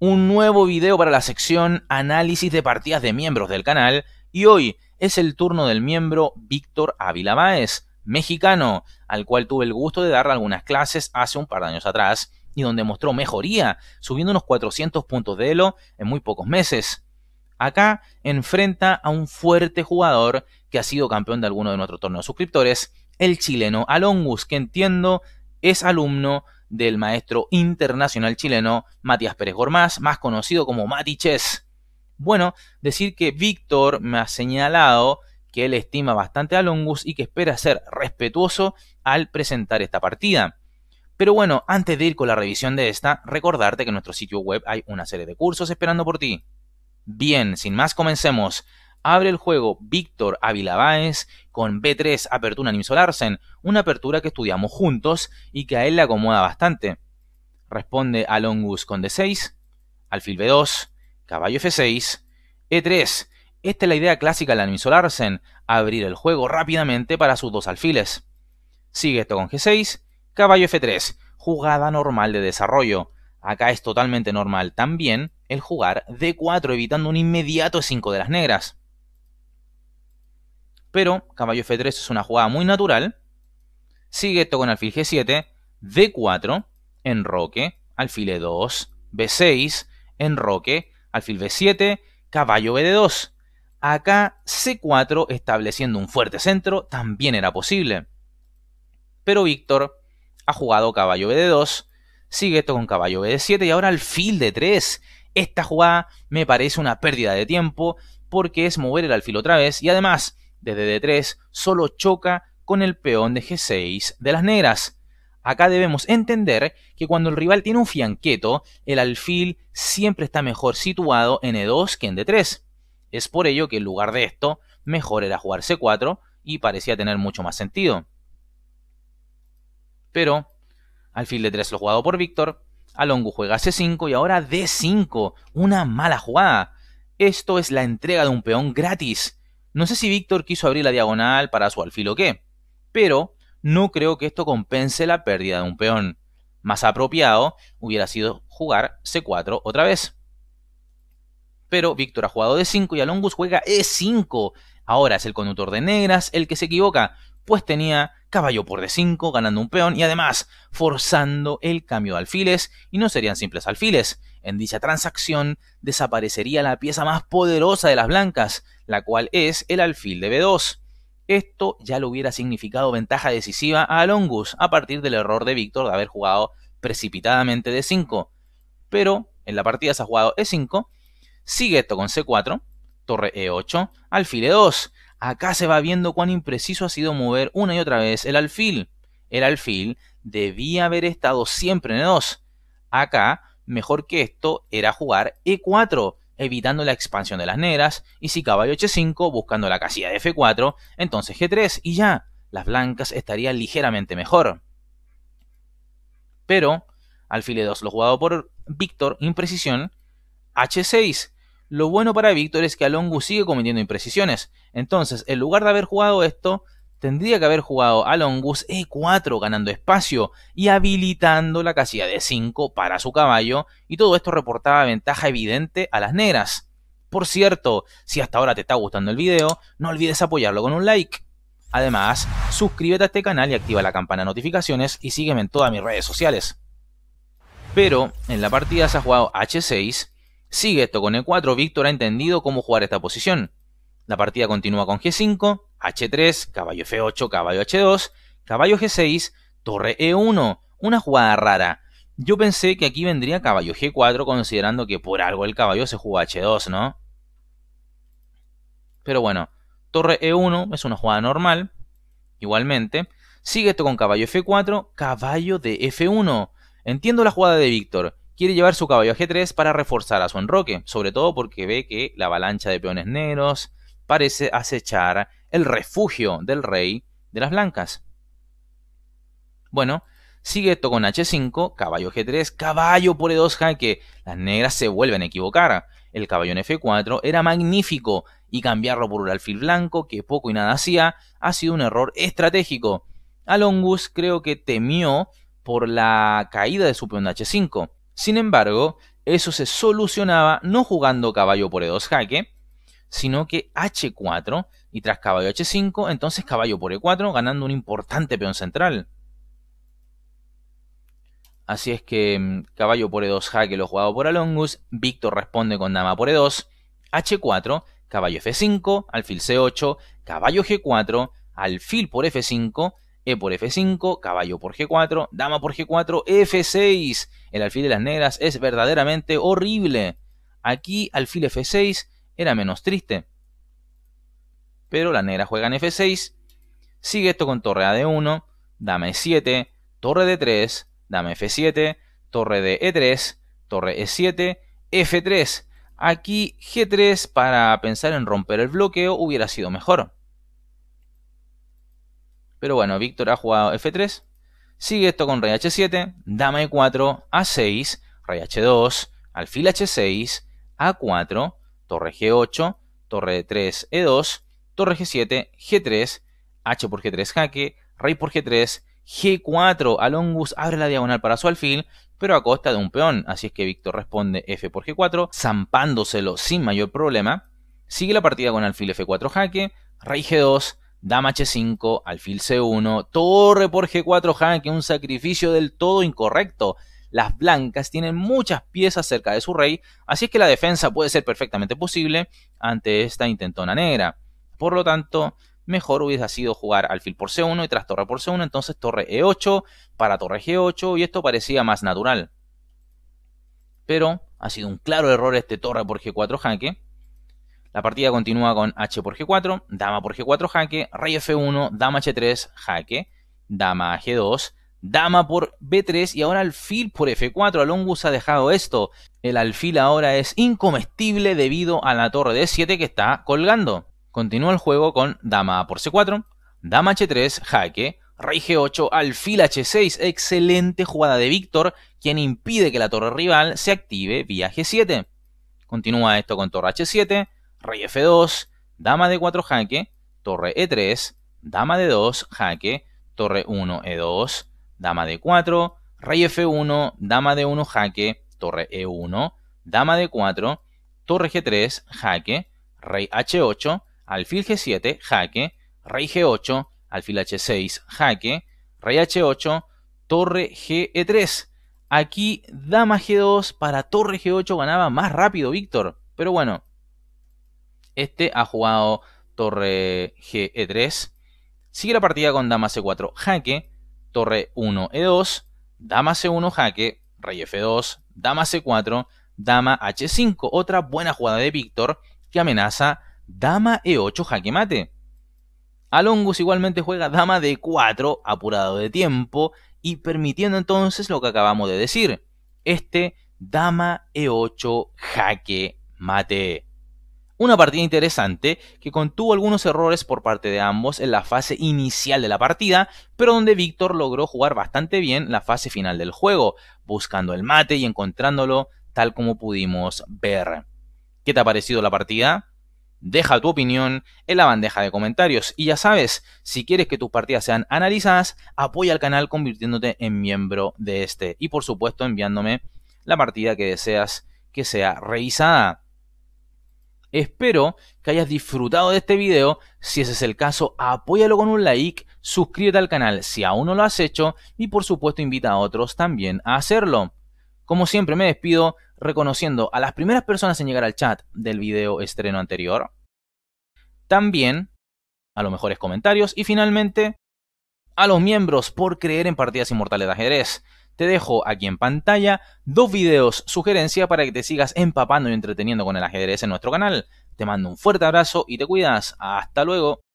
un nuevo video para la sección análisis de partidas de miembros del canal y hoy es el turno del miembro Víctor Ávila Báez, mexicano, al cual tuve el gusto de dar algunas clases hace un par de años atrás y donde mostró mejoría, subiendo unos 400 puntos de elo en muy pocos meses. Acá enfrenta a un fuerte jugador que ha sido campeón de alguno de nuestros torneos suscriptores, el chileno Alongus, que entiendo es alumno del maestro internacional chileno Matías Pérez Gormaz, más conocido como Matiches. Bueno, decir que Víctor me ha señalado que él estima bastante a Longus y que espera ser respetuoso al presentar esta partida. Pero bueno, antes de ir con la revisión de esta, recordarte que en nuestro sitio web hay una serie de cursos esperando por ti. Bien, sin más comencemos abre el juego Víctor Ávila Báez con B3 Apertura Nimsolarsen, una apertura que estudiamos juntos y que a él le acomoda bastante. Responde a Longus con D6, alfil B2, caballo F6, E3. Esta es la idea clásica de la Nimsolarsen, abrir el juego rápidamente para sus dos alfiles. Sigue esto con G6, caballo F3, jugada normal de desarrollo. Acá es totalmente normal también el jugar D4 evitando un inmediato 5 de las negras. Pero caballo F3 es una jugada muy natural. Sigue esto con alfil G7, D4, enroque, alfil E2, B6, enroque, alfil B7, caballo BD2. Acá C4 estableciendo un fuerte centro también era posible. Pero Víctor ha jugado caballo BD2, sigue esto con caballo BD7 y ahora alfil D3. Esta jugada me parece una pérdida de tiempo porque es mover el alfil otra vez y además desde D3 solo choca con el peón de G6 de las negras. Acá debemos entender que cuando el rival tiene un fianqueto, el alfil siempre está mejor situado en E2 que en D3. Es por ello que en lugar de esto, mejor era jugar C4 y parecía tener mucho más sentido. Pero, alfil D3 lo jugado por Víctor, Alongu juega C5 y ahora D5, una mala jugada. Esto es la entrega de un peón gratis no sé si Víctor quiso abrir la diagonal para su alfil o qué, pero no creo que esto compense la pérdida de un peón. Más apropiado hubiera sido jugar C4 otra vez. Pero Víctor ha jugado D5 y Alongus juega E5. Ahora es el conductor de negras el que se equivoca, pues tenía caballo por D5 ganando un peón y además forzando el cambio de alfiles y no serían simples alfiles, en dicha transacción desaparecería la pieza más poderosa de las blancas, la cual es el alfil de B2. Esto ya le hubiera significado ventaja decisiva a Longus a partir del error de Víctor de haber jugado precipitadamente d 5. Pero en la partida se ha jugado E5, sigue esto con C4, torre E8, alfil E2. Acá se va viendo cuán impreciso ha sido mover una y otra vez el alfil. El alfil debía haber estado siempre en E2. Acá mejor que esto era jugar E4, evitando la expansión de las negras, y si caballo H5 buscando la casilla de F4, entonces G3 y ya, las blancas estarían ligeramente mejor. Pero, alfil E2 lo jugado por Víctor, imprecisión, H6, lo bueno para Víctor es que Alongu sigue cometiendo imprecisiones. Entonces, en lugar de haber jugado esto, tendría que haber jugado a Longus E4 ganando espacio y habilitando la casilla de 5 para su caballo y todo esto reportaba ventaja evidente a las negras. Por cierto, si hasta ahora te está gustando el video, no olvides apoyarlo con un like. Además, suscríbete a este canal y activa la campana de notificaciones y sígueme en todas mis redes sociales. Pero en la partida se ha jugado H6, sigue esto con E4, Víctor ha entendido cómo jugar esta posición. La partida continúa con G5, H3, caballo F8, caballo H2, caballo G6, torre E1. Una jugada rara. Yo pensé que aquí vendría caballo G4 considerando que por algo el caballo se juega H2, ¿no? Pero bueno, torre E1 es una jugada normal, igualmente. Sigue esto con caballo F4, caballo de F1. Entiendo la jugada de Víctor. Quiere llevar su caballo a G3 para reforzar a su enroque, sobre todo porque ve que la avalancha de peones negros parece acechar el refugio del rey de las blancas. Bueno, sigue esto con h5, caballo g3, caballo por e2 jaque. Las negras se vuelven a equivocar. El caballo en f4 era magnífico y cambiarlo por un alfil blanco, que poco y nada hacía, ha sido un error estratégico. Alongus creo que temió por la caída de su peón de h5. Sin embargo, eso se solucionaba no jugando caballo por e2 jaque, sino que h4 y tras caballo h5, entonces caballo por e4, ganando un importante peón central. Así es que mm, caballo por e2 jaque lo jugado por Alongus, Víctor responde con dama por e2, h4, caballo f5, alfil c8, caballo g4, alfil por f5, e por f5, caballo por g4, dama por g4, f6. El alfil de las negras es verdaderamente horrible. Aquí alfil f6 era menos triste. Pero la negra juega en F6. Sigue esto con torre A de 1, dame 7, torre d 3, dame F7, torre de E3, torre E7, F3. Aquí G3 para pensar en romper el bloqueo hubiera sido mejor. Pero bueno, Víctor ha jugado F3. Sigue esto con rey H7, dama E4, A6, rey H2, alfil H6, A4, torre G8, torre de 3, E2, torre G7, G3, H por G3 jaque, rey por G3, G4, Alongus abre la diagonal para su alfil, pero a costa de un peón, así es que Víctor responde F por G4, zampándoselo sin mayor problema. Sigue la partida con alfil F4 jaque, rey G2, dama H5, alfil C1, torre por G4 jaque, un sacrificio del todo incorrecto. Las blancas tienen muchas piezas cerca de su rey, así es que la defensa puede ser perfectamente posible ante esta intentona negra. Por lo tanto, mejor hubiese sido jugar alfil por C1 y tras torre por C1, entonces torre E8 para torre G8 y esto parecía más natural. Pero ha sido un claro error este torre por G4 jaque. La partida continúa con H por G4, dama por G4 jaque, rey F1, dama H3 jaque, dama G2, dama por B3 y ahora alfil por F4. Alongus ha dejado esto. El alfil ahora es incomestible debido a la torre D7 que está colgando. Continúa el juego con dama por c4, dama h3, jaque, rey g8, alfil h6. Excelente jugada de Víctor, quien impide que la torre rival se active vía g7. Continúa esto con torre h7, rey f2, dama d4 jaque, torre e3, dama d2 jaque, torre 1 e2, dama d4, rey f1, dama d1 jaque, torre e1, dama d4, torre g3 jaque, rey h8, alfil g7, jaque, rey g8, alfil h6, jaque, rey h8, torre g3. E Aquí dama g2 para torre g8 ganaba más rápido Víctor, pero bueno, este ha jugado torre g3. E Sigue la partida con dama c4, jaque, torre 1 e2, dama c1, jaque, rey f2, dama c4, dama h5. Otra buena jugada de Víctor que amenaza dama e8 jaque mate. Alongus igualmente juega dama d4 apurado de tiempo y permitiendo entonces lo que acabamos de decir, este dama e8 jaque mate. Una partida interesante que contuvo algunos errores por parte de ambos en la fase inicial de la partida, pero donde Víctor logró jugar bastante bien la fase final del juego, buscando el mate y encontrándolo tal como pudimos ver. ¿Qué te ha parecido la partida? Deja tu opinión en la bandeja de comentarios. Y ya sabes, si quieres que tus partidas sean analizadas, apoya al canal convirtiéndote en miembro de este. Y por supuesto enviándome la partida que deseas que sea revisada. Espero que hayas disfrutado de este video. Si ese es el caso, apóyalo con un like, suscríbete al canal si aún no lo has hecho y por supuesto invita a otros también a hacerlo. Como siempre me despido, reconociendo a las primeras personas en llegar al chat del video estreno anterior, también a los mejores comentarios y finalmente a los miembros por creer en partidas inmortales de ajedrez. Te dejo aquí en pantalla dos videos sugerencia para que te sigas empapando y entreteniendo con el ajedrez en nuestro canal. Te mando un fuerte abrazo y te cuidas. Hasta luego.